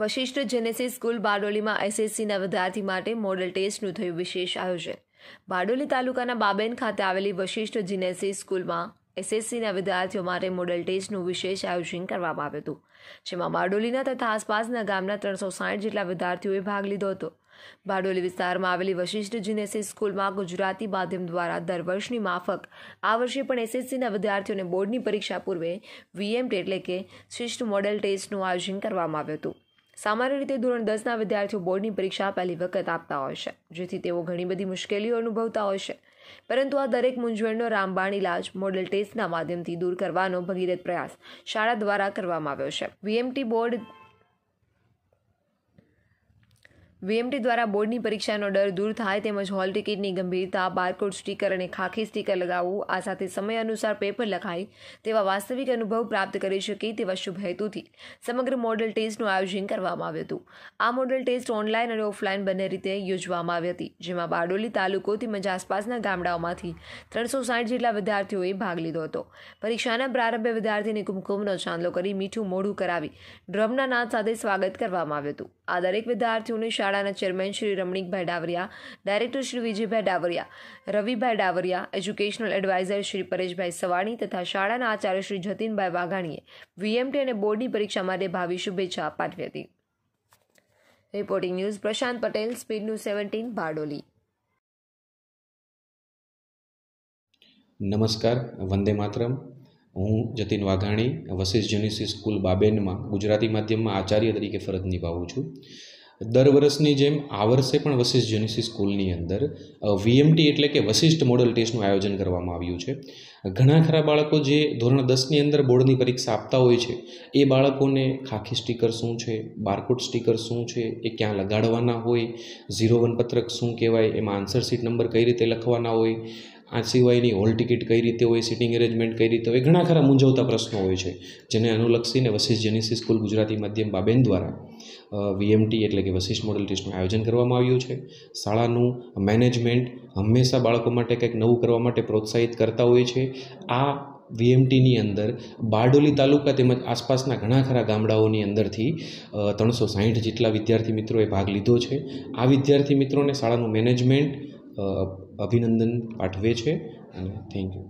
Vashishtha જેનેસી school બારડોલીમાં એસએસસીના વિદ્યાર્થી માટે model ટેસ્ટનું થયું વિશેષ આયોજન બારડોલી તાલુકાના બાબેન ખાતે આવેલી વશિષ્ઠ જીનેસી સ્કૂલમાં એસએસસીના વિદ્યાર્થીઓ માટે મોડલ ટેસ્ટનું વિશેષ આયોજન કરવામાં આવ્યું હતું જેમાં બારડોલીના તથા આસપાસના ગામના ત્રણસો સાઠ જેટલા વિદ્યાર્થીઓએ ભાગ લીધો હતો બારડોલી વિસ્તારમાં આવેલી વશિષ્ઠ જીનેસી સ્કૂલમાં ગુજરાતી માધ્યમ દ્વારા દર વર્ષની માફક આ વર્ષે પણ એસએસસીના વિદ્યાર્થીઓને બોર્ડની પરીક્ષા પૂર્વે વીએમટી એટલે કે શિષ્ટ મોડલ ટેસ્ટનું આયોજન કરવામાં આવ્યું હતું સામાન્ય રીતે ધોરણ દસના વિદ્યાર્થીઓ બોર્ડની પરીક્ષા પહેલી વખત આપતા હોય છે જેથી તેઓ ઘણી બધી મુશ્કેલીઓ અનુભવતા હોય છે પરંતુ આ દરેક મૂંઝવણનો રામબાણ ઇલાજ મોડલ ટેસ્ટના માધ્યમથી દૂર કરવાનો ભગીરથ પ્રયાસ શાળા દ્વારા કરવામાં આવ્યો છે વીએમટી બોર્ડ વીએમટી દ્વારા બોર્ડની પરીક્ષાનો ડર દૂર થાય તેમજ હોલ ટિકિટની ગંભીરતા બારકોડ સ્ટીકર અને ખાખી સ્ટીકર લગાવવું આ સાથે સમય અનુસાર પેપર લખાય તેવા વાસ્તવિક અનુભવ પ્રાપ્ત કરી શકે તેવા શુભ હેતુથી સમગ્ર મોડલ ટેસ્ટનું આયોજન કરવામાં આવ્યું હતું આ મોડલ ટેસ્ટ ઓનલાઈન અને ઓફલાઈન બંને રીતે યોજવામાં આવી હતી જેમાં બારડોલી તાલુકો તેમજ આસપાસના ગામડાઓમાંથી ત્રણસો સાઠ જેટલા વિદ્યાર્થીઓએ ભાગ લીધો હતો પરીક્ષાના પ્રારંભે વિદ્યાર્થીને કુમકુમનો ચાંદલો કરી મીઠું મોઢું કરાવી ડ્રમના નાદ સાથે સ્વાગત કરવામાં આવ્યું હતું આ દરેક વિદ્યાર્થીઓને શાળા શાળાના chairman Shri Ramnikbhai Davariya director Shri Vijaybhai Davariya Ravibhai Davariya educational adviser Shri Pareshbhai Savani તથા શાળાના આચાર્ય શ્રી જતીનભાઈ વાઘાણીએ વીએમટી અને બોર્ડની પરીક્ષા માટે ભાવિ શુભેચ્છા પાઠવી હતી reporting news Prashant Patel speed news seventeen Bardoli નમસ્કાર વંદે માતરમ હું જતીન વાઘાણી વશિષ્ઠ જેનિસી સ્કૂલ બાબેનમાં ગુજરાતી માધ્યમમાં આચાર્ય તરીકે ફરજ નિભાવું છું દર વર્ષની જેમ આ વર્ષે પણ વશિષ્ઠ જેનિસી સ્કૂલની અંદર વીએમટી એટલે કે વશિષ્ઠ મોડલ ટેસ્ટનું આયોજન કરવામાં આવ્યું છે ઘણા ખરા બાળકો જે ધોરણ દસની અંદર બોર્ડની પરીક્ષા આપતા હોય છે એ બાળકોને ખાખી સ્ટીકર શું છે બારકોડ સ્ટીકર શું છે એ ક્યાં લગાડવાના હોય ઝીરો વન પત્રક શું કહેવાય એમાં આન્સર શીટ નંબર કઈ રીતે લખવાના હોય આ સિવાયની હોલ ટિકિટ કઈ રીતે હોય સિટિંગ એરેન્જમેન્ટ કઈ રીતે હોય ઘણા ખરા મૂંઝવતા પ્રશ્નો હોય છે જેને અનુલક્ષીને વશિષ્ઠ જેનિસી સ્કૂલ ગુજરાતી માધ્યમ બાબેન દ્વારા વીએમટી એટલે કે વશિષ્ઠ મોડલ ટેસ્ટનું આયોજન કરવામાં આવ્યું છે શાળાનું મેનેજમેન્ટ હંમેશા બાળકો માટે કંઈક નવું કરવા માટે પ્રોત્સાહિત કરતા હોય છે આ વીએમટીની અંદર બારડોલી તાલુકા તેમજ આસપાસના ઘણા ખરા ગામડાઓની અંદરથી ત્રણસો સાહીઠ જેટલા વિદ્યાર્થી મિત્રોએ ભાગ લીધો છે આ વિદ્યાર્થી મિત્રોને શાળાનું મેનેજમેન્ટ અભિનંદન પાઠવે છે અને થેન્ક યુ